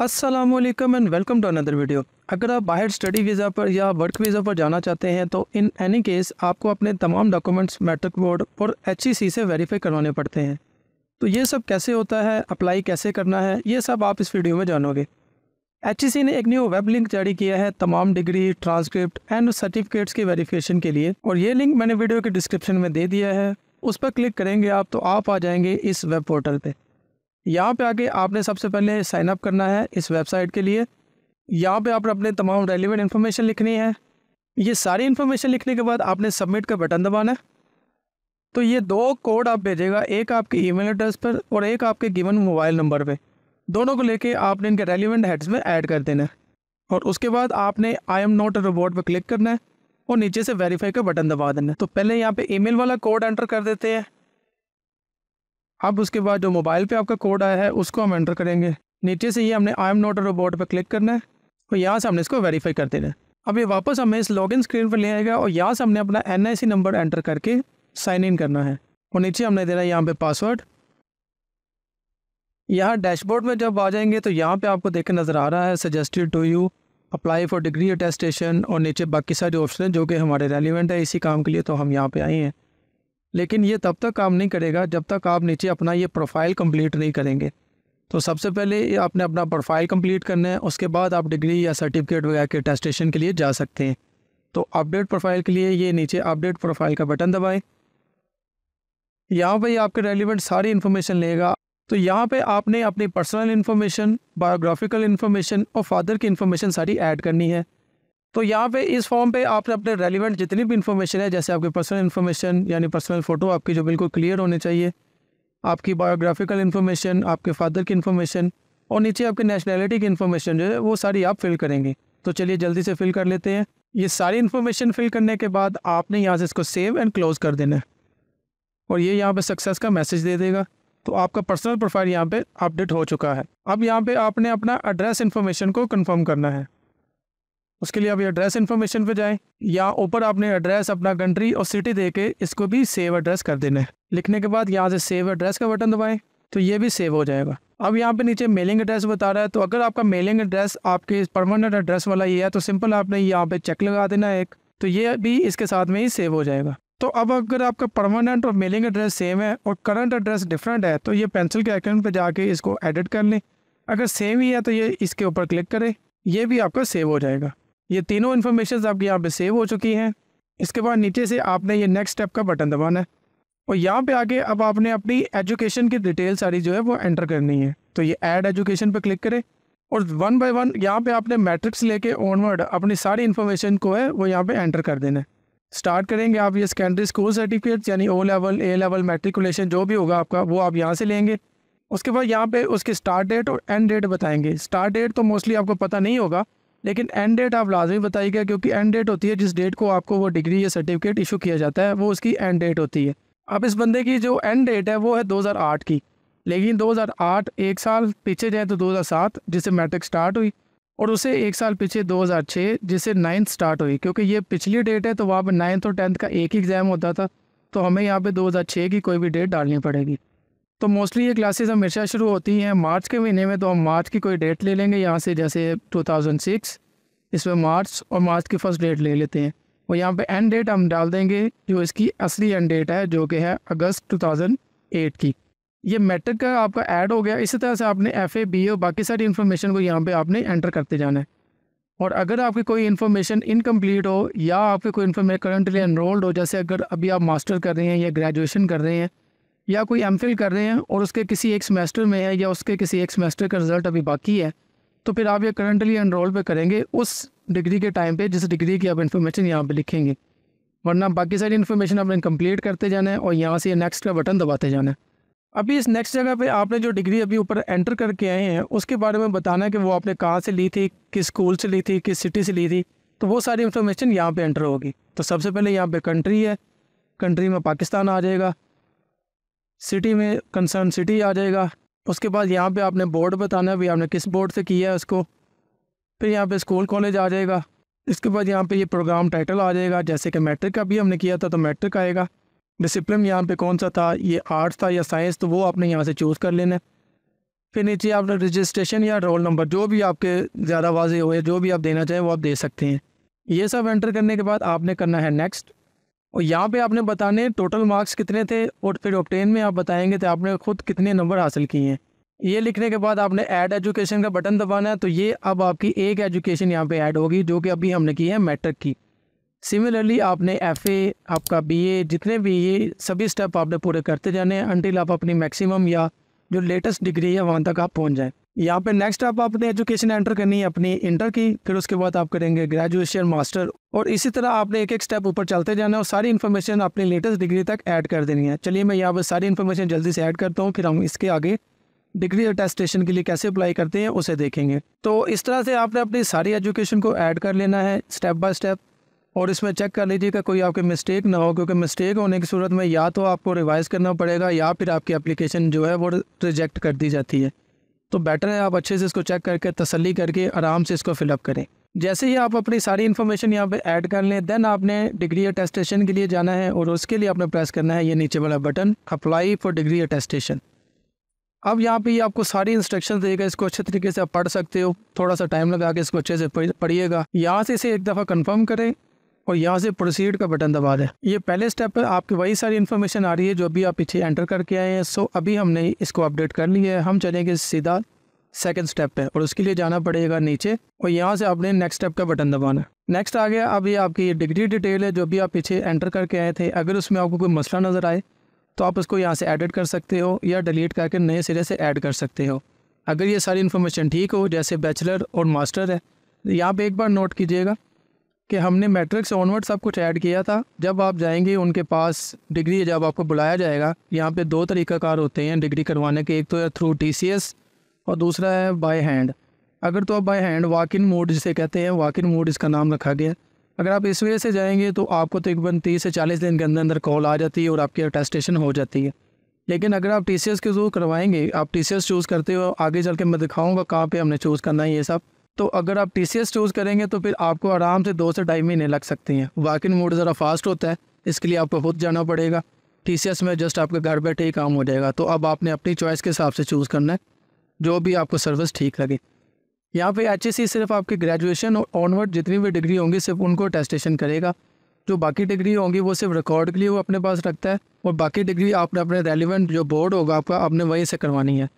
Aslam and welcome to another video अगर आप बाहर स्टडी वीज़ा पर या वर्क वीज़ा पर जाना चाहते हैं तो इन एनी केस आपको अपने तमाम डॉक्यूमेंट्स मैट्रिक बोर्ड और एच e से वेरीफाई करवाने पड़ते हैं तो ये सब कैसे होता है अप्लाई कैसे करना है ये सब आप इस वीडियो में जानोगे एच e ने एक न्यू वेब लिंक जारी किया है तमाम डिग्री ट्रांसक्रिप्ट एंड सर्टिफिकेट्स के वेरीफिकेशन के लिए और ये लिंक मैंने वीडियो के डिस्क्रिप्शन में दे दिया है उस पर क्लिक करेंगे आप तो आप आ जाएंगे इस वेब पोर्टल पर यहाँ पे आके आपने सबसे पहले साइन अप करना है इस वेबसाइट के लिए यहाँ पे आपने अपने तमाम रेलिवेंट इन्फॉर्मेशन लिखनी है ये सारी इन्फॉर्मेशन लिखने के बाद आपने सबमिट का बटन दबाना है तो ये दो कोड आप भेजेगा एक आपके ईमेल एड्रेस पर और एक आपके गिवन मोबाइल नंबर पर दोनों को लेके आपने इनके रेलिवेंट हेड्स में ऐड कर देना है और उसके बाद आपने आई एम नॉट रोबोट पर क्लिक करना है और नीचे से वेरीफाई का बटन दबा देना है तो पहले यहाँ पे ईमेल वाला कोड एंटर कर देते हैं अब उसके बाद जो मोबाइल पे आपका कोड आया है उसको हम एंटर करेंगे नीचे से ये हमने I am not a robot पर क्लिक करना है और यहाँ से हमने इसको वेरीफाई कर देना है अब ये वापस हमें इस लॉगिन स्क्रीन पर ले आएगा और यहाँ से हमने अपना एन नंबर एंटर करके साइन इन करना है और नीचे हमने देना है यहाँ पर पासवर्ड यहाँ डैशबोर्ड में जब आ जाएंगे तो यहाँ पे आपको देखे नज़र आ रहा है suggested to you apply for degree attestation और नीचे बाकी सारे ऑप्शन हैं जो कि हमारे रेलिवेंट है इसी काम के लिए तो हम यहाँ पे आए हैं लेकिन ये तब तक काम नहीं करेगा जब तक आप नीचे अपना ये प्रोफाइल कंप्लीट नहीं करेंगे तो सबसे पहले आपने अपना प्रोफाइल कंप्लीट करना है उसके बाद आप डिग्री या सर्टिफिकेट वगैरह के टेस्टेशन के लिए जा सकते हैं तो अपडेट प्रोफाइल के लिए ये नीचे अपडेट प्रोफाइल का बटन दबाएँ यहाँ पर आपके रेलिवेंट सारी इन्फॉर्मेशन लेगा तो यहाँ पे आपने अपनी पर्सनल इन्फॉर्मेशन बायोग्राफिकल इन्फॉर्मेशन और फादर की इन्फॉर्मेशन सारी ऐड करनी है तो यहाँ पे इस फॉर्म पे आपने अपने रेलिवेंट जितनी भी इन्फॉर्मेशन है जैसे आपके पर्सनल इन्फॉर्मेशन यानी पर्सनल फ़ोटो आपकी जो बिल्कुल क्लियर होनी चाहिए आपकी बायोग्राफिकल इन्फॉर्मेशन आपके फादर की इन्फॉर्मेशन और नीचे आपके नेशनैलिटी की इन्फॉर्मेशन जो है वो सारी आप फिल करेंगे तो चलिए जल्दी से फिल कर लेते हैं ये सारी इन्फॉर्मेशन फिल करने के बाद आपने यहाँ से इसको सेव एंड क्लोज़ कर देना है और ये यहाँ पर सक्सेस का मैसेज दे देगा तो आपका पर्सनल प्रोफाइल यहाँ पे अपडेट हो चुका है अब यहाँ पे आपने अपना एड्रेस इन्फॉर्मेशन को कंफर्म करना है उसके लिए आप एड्रेस इन्फॉर्मेशन पे जाएं या ऊपर आपने एड्रेस अपना कंट्री और सिटी दे के इसको भी सेव एड्रेस कर देना है लिखने के बाद यहाँ से सेव एड्रेस का बटन दबाएं तो ये भी सेव हो जाएगा अब यहाँ पे नीचे मेलिंग एड्रेस बता रहा है तो अगर आपका मेलिंग एड्रेस आपके परमानेंट एड्रेस वाला ये है तो सिंपल आपने यहाँ पे चेक लगा देना है एक तो ये भी इसके साथ में ही सेव हो जाएगा तो अब अगर आपका परमानेंट और मेलिंग एड्रेस सेम है और करंट एड्रेस डिफरेंट है तो ये पेंसिल के आइकन पर जाके इसको एडिट कर लें अगर सेम ही है तो ये इसके ऊपर क्लिक करें ये भी आपका सेव हो जाएगा ये तीनों इन्फॉर्मेशन आपके यहाँ पे सेव हो चुकी हैं इसके बाद नीचे से आपने ये नेक्स्ट स्टेप का बटन दबाना है और यहाँ पे आके अब आपने अपनी एजुकेशन की डिटेल सारी जो है वो एंटर करनी है तो ये ऐड एजुकेशन पे क्लिक करें और वन बाय वन यहाँ पे आपने मैट्रिक्स लेके ऑनवर्ड अपनी सारी इन्फॉर्मेशन को है वो यहाँ पे एंटर कर देना है स्टार्ट करेंगे आप ये सेकेंडरी स्कूल सर्टिफिकेट यानी O level A level matriculation जो भी होगा आपका वो आप यहाँ से लेंगे उसके बाद यहाँ पे उसकी स्टार्ट डेट और एंड डेट बताएंगे स्टार्ट डेट तो मोस्टली आपको पता नहीं होगा लेकिन एंड डेट आप लाजमी बताइएगा क्योंकि एंड डेट होती है जिस डेट को आपको वो डिग्री या सर्टिफिकेट इशू किया जाता है वो उसकी एंड डेट होती है अब इस बंदे की जो एंड डेट है वो है 2008 की लेकिन 2008 एक साल पीछे जाए तो 2007 जिससे मैट्रिक स्टार्ट हुई और उसे एक साल पीछे 2006 जिससे नाइन्थ स्टार्ट हुई क्योंकि ये पिछली डेट है तो वहाँ पर नाइन्थ और टेंथ का एक ही एग्ज़ाम होता था तो हमें यहाँ पर 2006 की कोई भी डेट डालनी पड़ेगी तो मोस्टली ये क्लासेस हमेशा शुरू होती हैं मार्च के महीने में तो हम मार्च की कोई डेट ले लेंगे यहाँ से जैसे 2006 इसमें मार्च और मार्च की फ़र्स्ट डेट ले लेते हैं और यहाँ पे एंड डेट हम डाल देंगे जो इसकी असली एंड डेट है जो कि है अगस्त 2008 की ये मेट्रिक का आपका ऐड हो गया इसी तरह से आपने एफ ए बी और बाकी सारी इन्फॉर्मेशन को यहाँ पर आपने एंटर करते जाना है और अगर आपकी कोई इन्फॉर्मेशन इनकम्प्लीट हो या आपकी कोई इन्फॉर्मेशन करंटली एनरोल्ड हो जैसे अगर अभी आप मास्टर कर रहे हैं या ग्रेजुएशन कर रहे हैं या कोई एम कर रहे हैं और उसके किसी एक सेमेस्टर में है या उसके किसी एक सेमेस्टर का रिजल्ट अभी बाकी है तो फिर आप ये करंटली एनरोल पे करेंगे उस डिग्री के टाइम पे जिस डिग्री की आप इन्फॉर्मेशन यहाँ पे लिखेंगे वरना बाकी सारी इन्फॉर्मेशन आपने कंप्लीट करते जाना है और यहाँ से नेक्स्ट का बटन दबाते जाना है अभी इस नेक्स्ट जगह पे आपने जो डिग्री अभी ऊपर एंटर करके आए हैं उसके बारे में बताना है कि वो आपने कहाँ से ली थी किस स्कूल से ली थी किस सिटी से ली थी तो वो सारी इन्फॉर्मेशन यहाँ पर एंटर होगी तो सबसे पहले यहाँ पर कंट्री है कंट्री में पाकिस्तान आ जाएगा सिटी में कंसर्न सिटी आ जाएगा उसके बाद यहाँ पे आपने बोर्ड बताना है भी आपने किस बोर्ड से किया है उसको फिर यहाँ पे स्कूल कॉलेज आ जाएगा इसके बाद यहाँ पे ये प्रोग्राम टाइटल आ जाएगा जैसे कि मैट्रिक का भी हमने किया था तो मैट्रिक आएगा डिसिप्लिन यहाँ पे कौन सा था ये आर्ट्स था या साइंस तो वो आपने यहाँ से चूज़ कर लेना फिर नीचे आपने रजिस्ट्रेशन या रोल नंबर जो भी आपके ज़्यादा वाजे हुए जो भी आप देना चाहें वो आप दे सकते हैं ये सब एंटर करने के बाद आपने करना है नेक्स्ट और यहाँ पे आपने बताने टोटल मार्क्स कितने थे और फिर ऑप्टेन में आप बताएंगे तो आपने खुद कितने नंबर हासिल किए हैं ये लिखने के बाद आपने ऐड एजुकेशन का बटन दबाना है तो ये अब आपकी एक एजुकेशन यहाँ पे ऐड होगी जो कि अभी हमने की है मैट्रिक की सिमिलरली आपने एफ आपका बी जितने भी ये सभी स्टेप आपने पूरे करते जाने हैं अनटिल आप अपनी मैक्सिमम या जो लेटेस्ट डिग्री है वहाँ तक आप पहुँच जाएँ यहाँ पे नेक्स्ट आप आपने एजुकेशन एंटर करनी है अपनी इंटर की फिर उसके बाद आप करेंगे ग्रेजुएशन मास्टर और इसी तरह आपने एक एक स्टेप ऊपर चलते जाना है और सारी इन्फॉर्मेशन अपनी लेटेस्ट डिग्री तक ऐड कर देनी है चलिए मैं यहाँ पर सारी इन्फॉर्मेशन जल्दी से ऐड करता हूँ फिर हम इसके आगे डिग्री अटेस्टेशन के लिए कैसे अप्लाई करते हैं उसे देखेंगे तो इस तरह से आपने अपनी सारी एजुकेशन को ऐड कर लेना है स्टेप बाय स्टेप और इसमें चेक कर लीजिएगा कोई आपके मिस्टेक ना हो क्योंकि मिस्टेक होने की सूरत में या तो आपको रिवाइज़ करना पड़ेगा या फिर आपकी एप्लीकेशन जो है वो रिजेक्ट कर दी जाती है तो बेटर है आप अच्छे से इसको चेक करके तसली करके आराम से इसको फिलअप करें जैसे ही आप अपनी सारी इन्फॉर्मेशन यहाँ पे ऐड कर लें देन आपने डिग्री अटेस्टेशन के लिए जाना है और उसके लिए आपने प्रेस करना है ये नीचे वाला button apply for degree attestation अब यहाँ पे आपको सारी इंस्ट्रक्शन देगा इसको अच्छे तरीके से आप पढ़ सकते हो थोड़ा सा टाइम लगा के इसको अच्छे से पढ़िएगा यहाँ से इसे एक दफ़ा कन्फर्म करें और यहाँ से प्रोसीड का बटन दबा दें ये पहले स्टेप पर आपकी वही सारी इन्फॉर्मेशन आ रही है जो अभी आप पीछे एंटर करके आए हैं सो अभी हमने इसको अपडेट कर लिया है हम चलेंगे सीधा सेकेंड स्टेप पे और उसके लिए जाना पड़ेगा नीचे और यहाँ से आपने नेक्स्ट स्टेप का बटन दबाना नेक्स्ट आ गया अब ये आपकी ये डिग्री डिटेल है जो भी आप पीछे एंटर करके आए थे अगर उसमें आपको कोई मसला नज़र आए तो आप उसको यहाँ से एडिट कर सकते हो या डिलीट करके नए सिरे से ऐड कर सकते हो अगर ये सारी इन्फॉर्मेशन ठीक हो जैसे बैचलर और मास्टर है तो यहाँ पर एक बार नोट कीजिएगा कि हमने मैट्रिक से ऑनवर्ड सब कुछ ऐड किया था जब आप जाएंगे उनके पास डिग्री जब आपको बुलाया जाएगा यहाँ पे दो तरीक़ाकार होते हैं डिग्री करवाने के एक तो है थ्रू टी और दूसरा है बाय हैंड अगर तो आप by hand walk in mode जिसे कहते हैं वाक इन मोड इसका नाम रखा गया अगर आप इस वजह से जाएंगे तो आपको तकरीबन तीस से चालीस दिन के अंदर अंदर कॉल आ जाती है और आपकी अटेस्टेशन हो जाती है लेकिन अगर आप टी के थ्रू करवाएंगे आप टी चूज़ करते हो आगे चल के मैं दिखाऊँगा कहाँ पर हमने चूज़ करना है ये सब तो अगर आप टी चूज़ करेंगे तो फिर आपको आराम से दो से ढाई महीने लग सकती हैं वाकिंग मोड ज़रा फास्ट होता है इसके लिए आपको खुद जाना पड़ेगा टी में जस्ट आपके घर बैठे ही काम हो जाएगा तो अब आपने अपनी चॉइस के हिसाब से चूज़ करना है जो भी आपको सर्विस ठीक लगे यहाँ पे एच e सिर्फ आपकी ग्रेजुएशन और ऑनवर्ड जितनी भी डिग्री होंगी सिर्फ उनको टेस्टेशन करेगा जो बाकी डिग्री होंगी वो सिर्फ रिकॉर्ड के लिए वो अपने पास रखता है और बाकी डिग्री आपने अपने रेलिवेंट जो बोर्ड होगा आपका आपने वहीं से करवानी है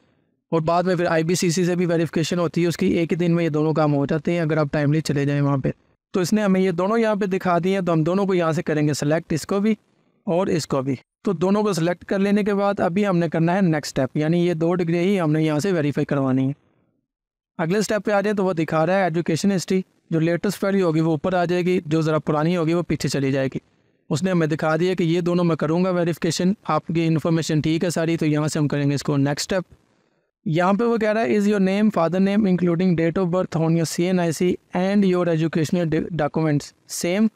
और बाद में फिर आईबीसीसी से भी वेरिफिकेशन होती है उसकी एक ही दिन में ये दोनों काम हो जाते हैं अगर आप टाइमली चले जाएँ वहाँ पर तो इसने हमें ये दोनों यहाँ पर दिखा दिए हैं तो हम दोनों को यहाँ से करेंगे सेलेक्ट इसको भी और इसको भी तो दोनों को सिलेक्ट कर लेने के बाद अभी हमने करना है नेक्स्ट स्टेप यानी ये दो डिग्री ही हमने यहाँ से वेरीफाई करवानी है अगले स्टेप पे आ जाए तो वो दिखा रहा है एजुकेशन हिस्ट्री जो लेटेस्ट वैल्यू होगी वो ऊपर आ जाएगी जो ज़रा पुरानी होगी वो पीछे चली जाएगी उसने हमें दिखा दिया कि ये दोनों मैं करूँगा वेरीफ़िकेशन आपकी इन्फॉर्मेशन ठीक है सारी तो यहाँ से हम करेंगे इसको नेक्स्ट स्टेप यहाँ पे वो कह रहा है is your name father name including date of birth on your C N I C and your educational documents same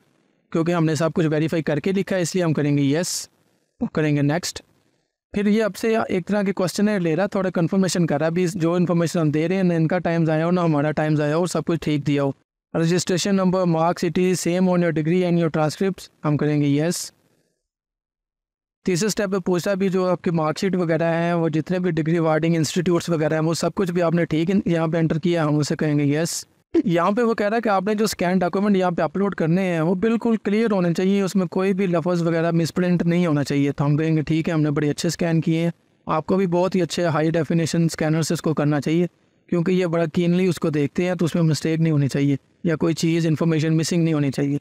क्योंकि हमने सब कुछ वेरीफाई करके लिखा है इसलिए हम करेंगे येस करेंगे नेक्स्ट फिर ये आपसे एक तरह के क्वेश्चन ले रहा थोड़ा कन्फर्मेशन कर रहा है अभी जो इन्फॉर्मेशन हम दे रहे हैं ना इनका टाइम आया हो ना हमारा टाइम आया हो सब कुछ ठीक दिया हो registration number marks it is same on your degree and your transcript हम करेंगे येस तीसरे स्टेप पे पूछता है भी जो आपकी मार्कशीट वगैरह हैं वो जितने भी डिग्री वार्डिंग इंस्टीट्यूट्स वगैरह हैं वो सब कुछ भी आपने ठीक यहाँ पे एंटर किया हम उसे कहेंगे यस यहाँ पे वो कह रहा है कि आपने जो स्कैन डॉक्यूमेंट यहाँ पे अपलोड करने हैं वो बिल्कुल क्लियर होने चाहिए उसमें कोई भी लफज वगैरह मिसप्रिंट नहीं होना चाहिए तो हम कहेंगे ठीक है हमने बड़े अच्छे स्कैन किए हैं आपको भी बहुत ही अच्छे हाई डेफिनेशन स्कैनर से इसको करना चाहिए क्योंकि ये बड़ा कीनली उसको देखते हैं तो उसमें मिस्टेक नहीं होनी चाहिए या कोई चीज़ इन्फॉर्मेशन मिसिंग नहीं होनी चाहिए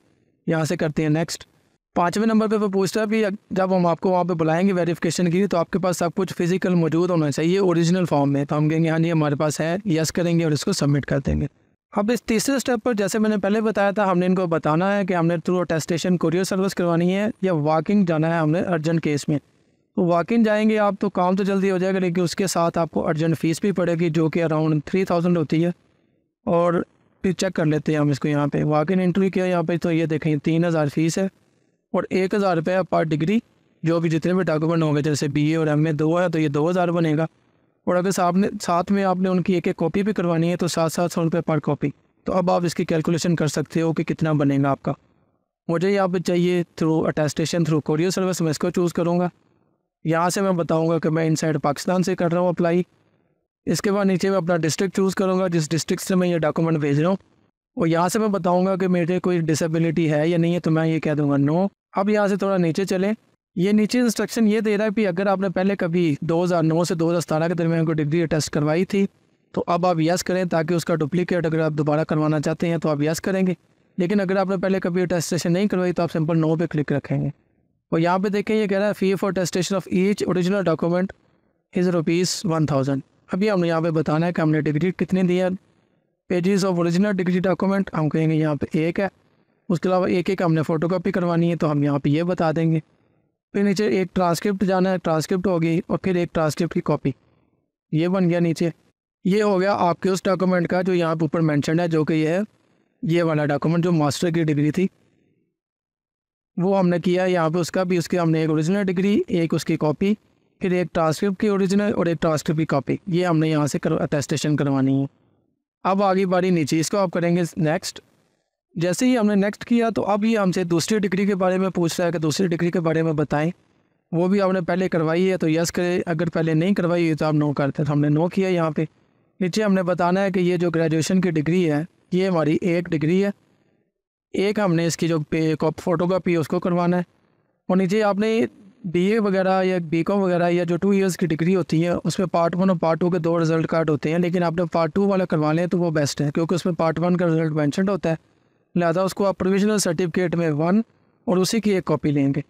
यहाँ से करते हैं नेक्स्ट पाँचवें नंबर पे पूछता है कि जब हम आपको वहाँ पे बुलाएंगे वेरिफिकेशन के लिए तो आपके पास सब कुछ फिजिकल मौजूद होना चाहिए ओरिजिनल फॉर्म में तो हम कहेंगे हाँ जी हमारे पास है यस करेंगे और इसको सबमिट कर देंगे अब इस तीसरे स्टेप पर जैसे मैंने पहले बताया था हमने इनको बताना है कि हमने थ्रू अटेस्टेशन कुरियर सर्विस करवानी है या वॉकिंग जाना है हमने अर्जेंट केस में तो वॉकिंग जाएंगे आप तो काम तो जल्दी हो जाएगा लेकिन उसके साथ आपको अर्जेंट फ़ीस भी पड़ेगी जो कि अराउंड थ्री थाउजेंड होती है और फिर चेक कर लेते हैं हम इसको यहाँ पे वॉकिंग इंटरव्यू किया यहाँ पे तो ये देखें तीन हज़ार फीस है और एक हज़ार रुपये पर डिग्री जो भी जितने भी डॉक्यूमेंट होंगे जैसे बी ए और एम ए दो है तो ये दो हज़ार बनेगा और अगर साहब ने साथ में आपने उनकी एक एक कॉपी भी करवानी है तो सात सात सौ रुपये पर कॉपी तो अब आप इसकी कैलकुलेशन कर सकते हो कि कितना बनेगा आपका मुझे यहाँ पर चाहिए through attestation through courier service मैं इसको चूज़ करूँगा यहाँ से मैं बताऊँगा कि मैं इनसाइड पाकिस्तान से कर रहा हूँ अप्लाई इसके बाद नीचे मैं अपना डिस्ट्रिक्ट चूज़ करूँगा जिस डिस्ट्रिक्ट से मैं ये डॉक्यूमेंट भेज रहा हूँ और यहाँ से मैं बताऊँगा कि मेरे कोई डिसेबिलिटी है या नहीं है तो मैं ये कह दूँगा नो अब यहाँ से थोड़ा नीचे चलें ये नीचे इंस्ट्रक्शन ये दे रहा है कि अगर आपने पहले कभी 2009 से 2017 के दरमियान कोई डिग्री टेस्ट करवाई थी तो अब आप यस करें ताकि उसका डुप्लीकेट अगर आप दोबारा करवाना चाहते हैं तो आप यस करेंगे लेकिन अगर आपने पहले कभी अटेस्टेशन नहीं करवाई तो आप सिंपल नो पे क्लिक रखेंगे और यहाँ पे देखें ये कह रहा है fee for attestation of each original document is rupees one thousand अभी हमने यहाँ पे बताना है कि हमने डिग्री कितनी दी है pages of original degree document हम कहेंगे यहाँ पे एक है उसके अलावा एक एक हमने कापी करवानी है तो हम यहाँ पर ये बता देंगे फिर नीचे एक ट्रांसक्रिप्ट जाना है ट्रांसक्रिप्ट हो गई और फिर एक ट्रांसक्रिप्ट की कॉपी ये बन गया नीचे ये हो गया आपके उस डॉक्यूमेंट का जो यहाँ पर ऊपर मैंशन है जो कि ये है ये वाला डॉक्यूमेंट जो मास्टर की डिग्री थी वो हमने किया यहाँ पे उसका भी उसके हमने एक ओरिजिनल डिग्री एक उसकी कॉपी फिर एक ट्रांसक्रिप्ट की ओरिजिनल और एक ट्रांसक्रिप्ट की कॉपी ये हमने यहाँ से कर अटेस्टेशन करवानी है अब आगे बारी नीचे इसको आप करेंगे नेक्स्ट जैसे ही हमने नेक्स्ट किया तो अब ये हमसे दूसरी डिग्री के बारे में पूछ रहा है कि दूसरी डिग्री के बारे में बताएं वो भी आपने पहले करवाई है तो यस करें अगर पहले नहीं करवाई है तो आप नो करते तो हमने नो किया यहाँ पे नीचे हमने बताना है कि ये जो ग्रेजुएशन की डिग्री है ये हमारी एक डिग्री है एक हमने इसकी जो पे फ़ोटो कापी है उसको करवाना है और नीचे आपने बी ए वगैरह या बी कॉम वगैरह या जो टू ईयर्स की डिग्री होती है उसमें पार्ट वन और पार्ट टू के दो रिजल्ट कार्ड होते हैं लेकिन आपने पार्ट टू वाला करवा लें तो वो बेस्ट है क्योंकि उसमें पार्ट वन का रिजल्ट मैंशनड होता है लिहाजा उसको आप प्रोविजनल सर्टिफिकेट में वन और उसी की एक कॉपी लेंगे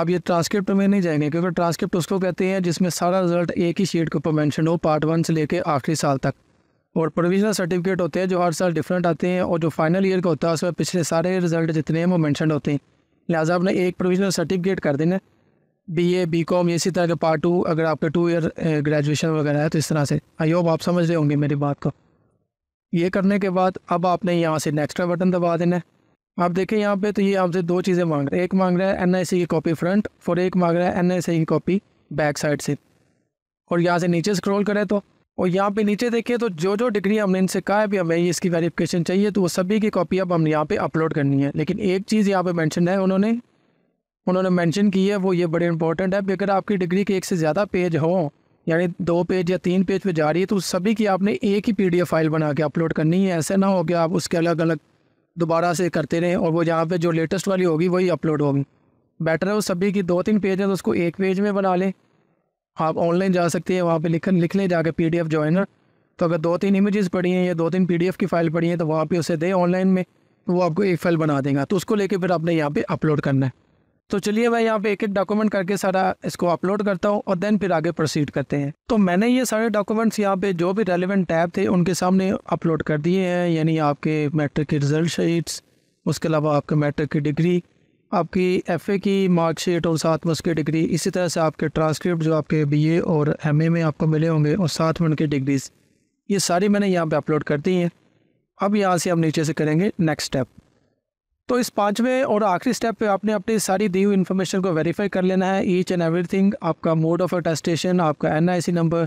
आप ये ट्रांसक्रिप्ट में नहीं जाएंगे क्योंकि ट्रांसक्रिप्ट उसको कहते हैं जिसमें सारा रिजल्ट एक ही शीट के ऊपर मैंशन हो पार्ट वन से लेकर आखिरी साल तक और प्रोविजनल सर्टिफिकेट होते हैं जो हर साल डिफरेंट आते हैं और जो फाइनल ईयर का होता है उसमें पिछले सारे रिजल्ट जितने हैं वो मैंशन होते हैं लिहाजा आपने एक प्रोविजनल सर्टिफिकेट कर देना बी ए बी कॉम इसी तरह के पार्ट टू अगर आपका टू ईयर ग्रेजुएशन वगैरह है तो इस तरह से आई होप आप समझ रहे होंगे मेरी बात को ये करने के बाद अब आपने यहाँ से नेक्स्ट का बटन दबा देना है आप देखें यहाँ पे तो ये आपसे दो चीज़ें मांग रहे हैं एक मांग रहा है एन की कॉपी फ्रंट और एक मांग रहा है एन की कॉपी बैक साइड से और यहाँ से नीचे स्क्रॉल करें तो और यहाँ पे नीचे देखें तो जो जो डिग्री हमने इनसे कहा है भी हमें इसकी वेरिफिकेशन चाहिए तो वो सभी की कॉपी अब हमने यहाँ पर अपलोड करनी है लेकिन एक चीज़ यहाँ पर मैंशन है उन्होंने उन्होंने मैंशन की है वो ये बड़े इंपॉर्टेंट है अगर आपकी डिग्री के एक से ज़्यादा पेज हों यानी दो पेज या तीन पेज पे जा रही है तो सभी की आपने एक ही पीडीएफ फाइल बना के अपलोड करनी है ऐसा ना हो कि आप उसके अलग अलग दोबारा से करते रहें और वो यहाँ पे जो लेटेस्ट वाली होगी वही अपलोड होगी बेटर है वो सभी की दो तीन पेज है तो उसको एक पेज में बना लें आप ऑनलाइन जा सकते हैं वहाँ पर लिख लिख लें जाकर पी डी तो अगर दो तीन इमेजेस पड़ी हैं या दो तीन पी की फ़ाइल पड़ी है तो वहाँ पर उसे दें ऑनलाइन में वो आपको एक फाइल बना देगा तो उसको लेके फिर आपने यहाँ पर अपलोड करना है तो चलिए मैं यहाँ पे एक एक डॉक्यूमेंट करके सारा इसको अपलोड करता हूँ और देन फिर आगे प्रोसीड करते हैं तो मैंने ये सारे डॉक्यूमेंट्स यहाँ पे जो भी रेलिवेंट टैब थे उनके सामने अपलोड कर दिए हैं यानी आपके मैट्रिक की रिजल्ट शीट्स उसके अलावा आपके मैट्रिक की डिग्री आपकी एफ की मार्कशीट और साथ में उसकी डिग्री इसी तरह से आपके ट्रांसक्रिप्ट जो आपके बी और एम में आपको मिले होंगे और साथ में उनकी डिग्रीज़ ये सारी मैंने यहाँ पर अपलोड कर दी हैं अब यहाँ से हम नीचे से करेंगे नेक्स्ट स्टेप तो इस पाँचवें और आखिरी स्टेप पे आपने अपनी सारी दी हुई इन्फॉर्मेशन को वेरीफाई कर लेना है ईच एंड एवरीथिंग आपका मोड ऑफ अटेस्टेशन आपका एनआईसी नंबर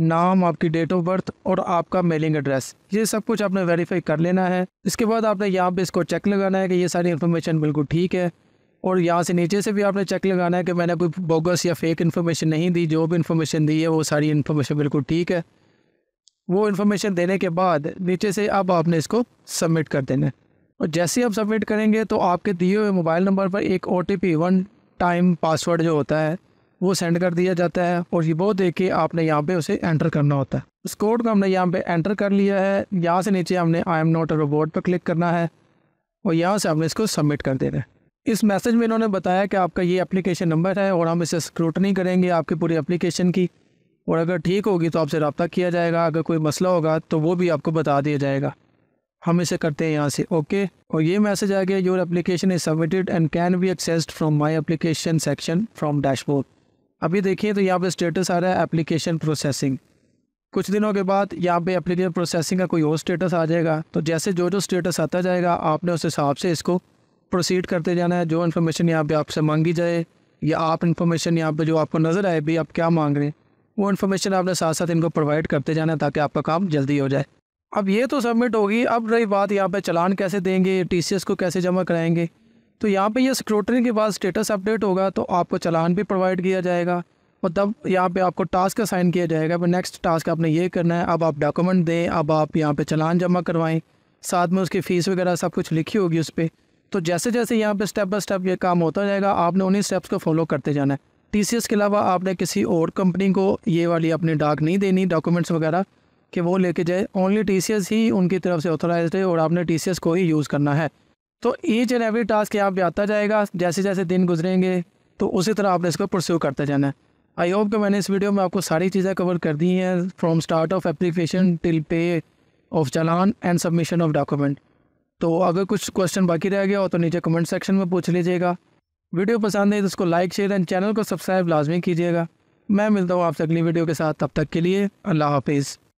नाम आपकी डेट ऑफ बर्थ और आपका मेलिंग एड्रेस ये सब कुछ आपने वेरीफाई कर लेना है इसके बाद आपने यहाँ पे इसको चेक लगाना है कि ये सारी इन्फॉर्मेशन बिल्कुल ठीक है और यहाँ से नीचे से भी आपने चेक लगाना है कि मैंने कोई बोगस या फेक इन्फॉर्मेशन नहीं दी जो भी इन्फॉर्मेशन दी है वो सारी इन्फॉर्मेशन बिल्कुल ठीक है वो इन्फॉर्मेशन देने के बाद नीचे से अब आपने इसको सबमिट कर देना है और जैसे ही आप सबमिट करेंगे तो आपके दिए हुए मोबाइल नंबर पर एक ओ वन टाइम पासवर्ड जो होता है वो सेंड कर दिया जाता है और ये वो देख के आपने यहाँ पे उसे एंटर करना होता है उस कोड को हमने यहाँ पे एंटर कर लिया है यहाँ से नीचे हमने I am not a robot पर क्लिक करना है और यहाँ से हमने इसको सबमिट कर देना है इस मैसेज में इन्होंने बताया कि आपका ये एप्लीकेशन नंबर है और हम इसे स्क्रूटनी करेंगे आपकी पूरी एप्लीकेशन की और अगर ठीक होगी तो आपसे रबता किया जाएगा अगर कोई मसला होगा तो वो भी आपको बता दिया जाएगा हम इसे करते हैं यहाँ से ओके और ये मैसेज आ गया your application is submitted and can be accessed from my application section from dashboard अभी देखिए तो यहाँ पे स्टेटस आ रहा है एप्लीकेशन प्रोसेसिंग कुछ दिनों के बाद यहाँ पे एप्लीकेशन प्रोसेसिंग का कोई और स्टेटस आ जाएगा तो जैसे जो जो स्टेटस आता जाएगा आपने उस हिसाब से इसको प्रोसीड करते जाना है जो इन्फॉर्मेशन यहाँ पर आपसे मांगी जाए या आप इन्फॉर्मेशन यहाँ पर जो आपको नज़र आए भी आप क्या मांग रहे हैं वो इन्फॉर्मेशन आपने साथ साथ इनको प्रोवाइड करते जाना है ताकि आपका काम जल्दी हो जाए अब ये तो सबमिट होगी अब रही बात यहाँ पे चलान कैसे देंगे टीसीएस को कैसे जमा कराएंगे तो यहाँ पे ये यह सिक्योरिटी के बाद स्टेटस अपडेट होगा तो आपको चलान भी प्रोवाइड किया जाएगा और तब यहाँ पे आपको टास्क असाइन किया जाएगा फिर नेक्स्ट टास्क आपने ये करना है अब आप डॉक्यूमेंट दें अब आप यहाँ पे चलान जमा करवाएं साथ में उसकी फ़ीस वगैरह सब कुछ लिखी होगी उस पर तो जैसे जैसे यहाँ पर स्टेप बाय स्टेप ये काम होता जाएगा आपने उन्हीं स्टेप्स को फॉलो करते जाना है टी के अलावा आपने किसी और कंपनी को ये वाली अपनी डाक नहीं देनी डॉक्यूमेंट्स वगैरह कि वो लेके जाए ओनली टी ही उनकी तरफ से ऑथोराइज है और आपने टी को ही यूज़ करना है तो ईच एंड एवरी टास्क यहाँ पे आता जाएगा जैसे जैसे दिन गुजरेंगे तो उसी तरह आपने इसको प्रस्यू करते जाना है आई होप कि मैंने इस वीडियो में आपको सारी चीज़ें कवर कर दी हैं from start of application till pay of challan and submission of document तो अगर कुछ क्वेश्चन बाकी रह गया हो तो नीचे कमेंट सेक्शन में पूछ लीजिएगा वीडियो पसंद है तो उसको लाइक शेयर एंड चैनल को सब्सक्राइब लाजमी कीजिएगा मैं मिलता हूँ आपसे अगली वीडियो के साथ तब तक के लिए अल्लाह हाफिज़